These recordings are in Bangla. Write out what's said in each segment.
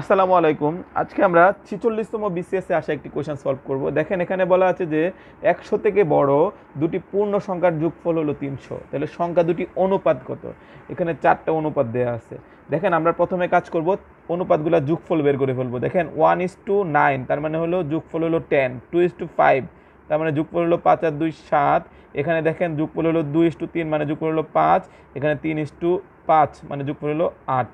আসসালামু আলাইকুম আজকে আমরা ছিচল্লিশতম বিসিএসে আসা একটি কোয়েশন সলভ করব দেখেন এখানে বলা আছে যে একশো থেকে বড় দুটি পূর্ণ সংখ্যার যোগফল হলো তিনশো তাহলে সংখ্যা দুটি অনুপাত কত এখানে চারটা অনুপাত দেয়া আছে দেখেন আমরা প্রথমে কাজ করব অনুপাতগুলো যোগফল বের করে ফেলবো দেখেন ওয়ান ইস টু নাইন তার মানে হলো যোগফল হলো ten two is two five তার মানে যোগফল হলো পাঁচ আর দুই সাত এখানে দেখেন যোগফল হলো দুই ইস টু তিন মানে যোগফল হলো পাঁচ এখানে তিন ইস টু পাঁচ মানে যোগফল হলো আট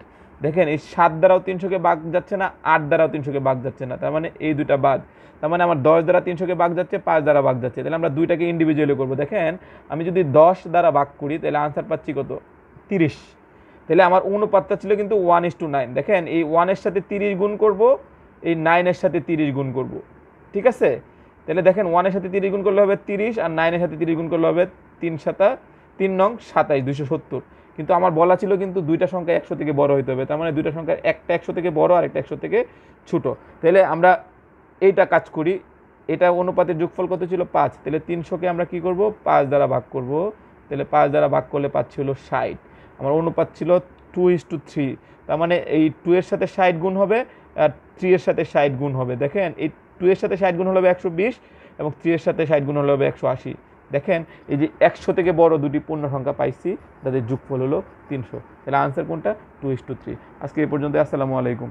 দেখেন এই সাত দ্বারাও তিনশোকে বাঘ যাচ্ছে না আট দ্বারাও তিনশোকে বাঘ যাচ্ছে না তার মানে এই দুটা বাঘ তার মানে আমার দশ দ্বারা তিনশোকে বাঘ যাচ্ছে পাঁচ দ্বারা বাঘ যাচ্ছে তাহলে আমরা দুইটাকে ইন্ডিভিজুয়ালি করবো দেখেন আমি যদি দশ দ্বারা বাঘ করি তাহলে আনসার পাচ্ছি কত তিরিশ তাহলে আমার অনুপাতটা ছিল কিন্তু ওয়ান ইস টু নাইন দেখেন এই ওয়ানের সাথে তিরিশ গুণ করব এই নাইনের সাথে তিরিশ গুণ করব ঠিক আছে তাহলে দেখেন ওয়ানের সাথে তিরিশ গুণ করলে হবে তিরিশ আর নাইনের সাথে তিরিশ গুণ করলে হবে তিন সাতা তিন নং সাতাইশ দুশো সত্তর কিন্তু আমার বলা ছিল কিন্তু দুইটা সংখ্যা একশো থেকে বড় হতে হবে তার মানে দুইটা সংখ্যা একটা একশো থেকে বড় আর একটা একশো থেকে ছোটো তাহলে আমরা এইটা কাজ করি এটা অনুপাতের যোগফল কত ছিল পাঁচ তাহলে তিনশোকে আমরা কি করব পাঁচ দ্বারা ভাগ করব তাহলে পাঁচ দ্বারা ভাগ করলে পাঁচ ছিল ষাট আমার অনুপাত ছিল টু ইস টু থ্রি তার মানে এই টু এর সাথে ষাট গুণ হবে আর থ্রি এর সাথে ষাট গুণ হবে দেখেন এই টু এর সাথে ষাট গুণ হলো হবে একশো বিশ এবং থ্রি এর সাথে ষাট গুণ হলে হবে একশো আশি দেখেন এই যে একশো থেকে বড় দুটি পূর্ণ সংখ্যা পাইছি তাদের যুগফল হলো তিনশো তাহলে আনসার কোনটা টু ইস টু থ্রি আজকে এ পর্যন্ত আসসালামু আলাইকুম